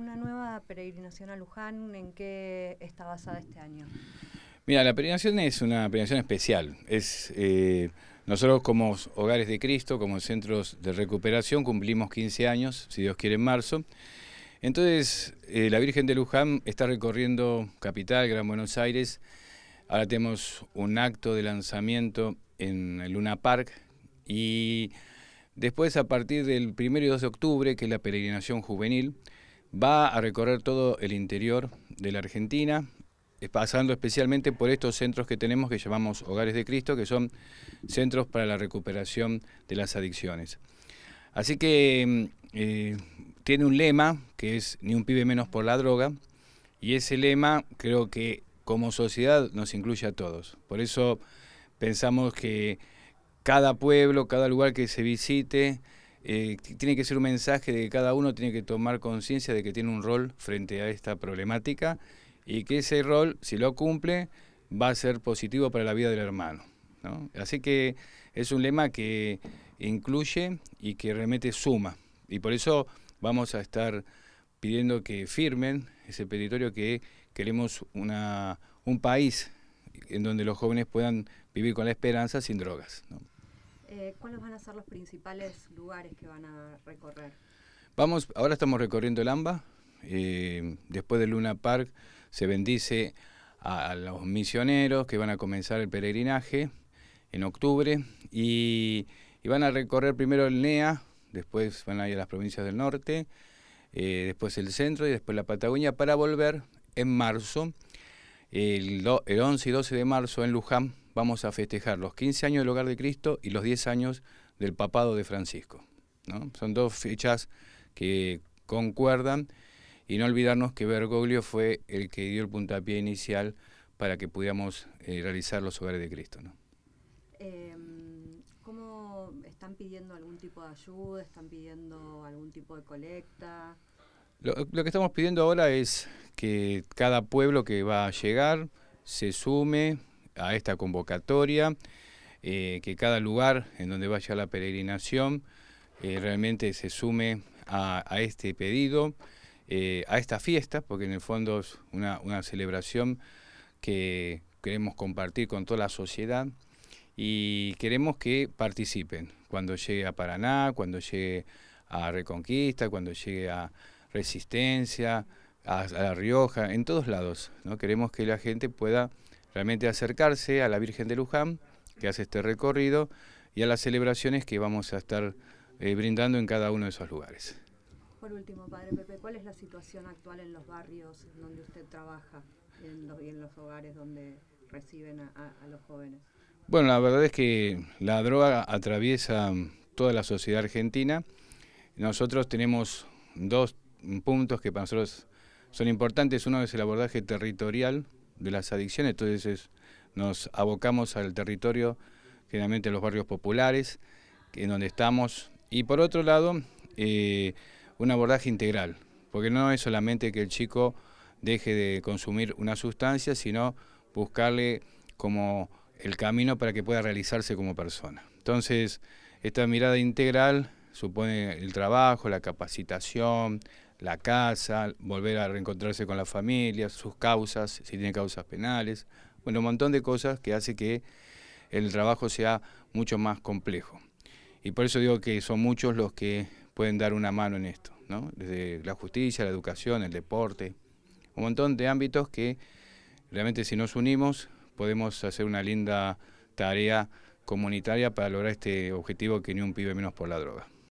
Una nueva peregrinación a Luján, ¿en qué está basada este año? Mira, la peregrinación es una peregrinación especial. Es eh, Nosotros como Hogares de Cristo, como centros de recuperación, cumplimos 15 años, si Dios quiere, en marzo. Entonces, eh, la Virgen de Luján está recorriendo Capital, Gran Buenos Aires. Ahora tenemos un acto de lanzamiento en Luna Park y después a partir del 1 y 2 de octubre, que es la peregrinación juvenil, Va a recorrer todo el interior de la Argentina, eh, pasando especialmente por estos centros que tenemos que llamamos Hogares de Cristo, que son centros para la recuperación de las adicciones. Así que mm, eh, tiene un lema que es ni un pibe menos por la droga, y ese lema creo que como sociedad nos incluye a todos. Por eso pensamos que cada pueblo, cada lugar que se visite, eh, tiene que ser un mensaje de que cada uno tiene que tomar conciencia de que tiene un rol frente a esta problemática y que ese rol, si lo cumple, va a ser positivo para la vida del hermano. Así que es un lema que incluye y que remete suma. Y por eso vamos a estar pidiendo que firmen ese peditorio que queremos un país en donde los jóvenes puedan vivir con la esperanza sin drogas. Eh, ¿cuáles van a ser los principales lugares que van a recorrer? Vamos, ahora estamos recorriendo el AMBA. Eh, después del Luna Park se bendice a, los misioneros que van a comenzar el peregrinaje en octubre y, van a recorrer primero el NEA, después van a ir a las provincias del norte, eh, después el centro y después la Patagonia para volver en marzo, el 11 y 12 de marzo en Luján, vamos a festejar los 15 años del hogar de Cristo y los 10 años del papado de Francisco. ¿no? Son dos fechas que concuerdan y no olvidarnos que Bergoglio fue el que dio el puntapié inicial para que pudiéramos eh, realizar los hogares de Cristo. Em, ¿Cómo están pidiendo algún tipo de ayuda? ¿Están pidiendo algún tipo de colecta? Lo, lo, que estamos pidiendo ahora es que cada pueblo que va a llegar se sume a esta convocatoria, eh, que cada lugar en donde vaya la peregrinación eh, realmente se sume a, este pedido, eh, a esta fiesta, porque en el fondo es una, celebración que queremos compartir con toda la sociedad y queremos que participen cuando llegue a Paraná, cuando llegue a Reconquista, cuando llegue a Resistencia, a, La Rioja, en todos lados. ¿no? Queremos que la gente pueda realmente acercarse a la Virgen de Luján, que hace este recorrido, y a las celebraciones que vamos a estar eh, brindando en cada uno de esos lugares. Por último, Padre Pepe, ¿cuál es la situación actual en los barrios donde usted trabaja y en los, hogares donde reciben a los jóvenes? Bueno, la verdad es que la droga atraviesa mm, toda la sociedad argentina. Nosotros tenemos dos mm, puntos que para nosotros son importantes. Uno es el abordaje territorial, de las adicciones, entonces nos abocamos al territorio, generalmente los barrios populares, en donde estamos, y por otro lado, eh, un abordaje integral, porque no es solamente que el chico deje de consumir una sustancia, sino buscarle como el camino para que pueda realizarse como persona. Entonces, esta mirada integral supone el trabajo, la capacitación, la casa, volver a reencontrarse con la familia, sus causas, si tiene causas penales, bueno, un montón de cosas que hace que el trabajo sea mucho más complejo. Y por eso digo que son muchos los que pueden dar una mano en esto, ¿no? desde la justicia, la educación, el deporte, un montón de ámbitos que realmente si nos unimos podemos hacer una linda tarea comunitaria para lograr este objetivo que ni un pibe menos por la droga.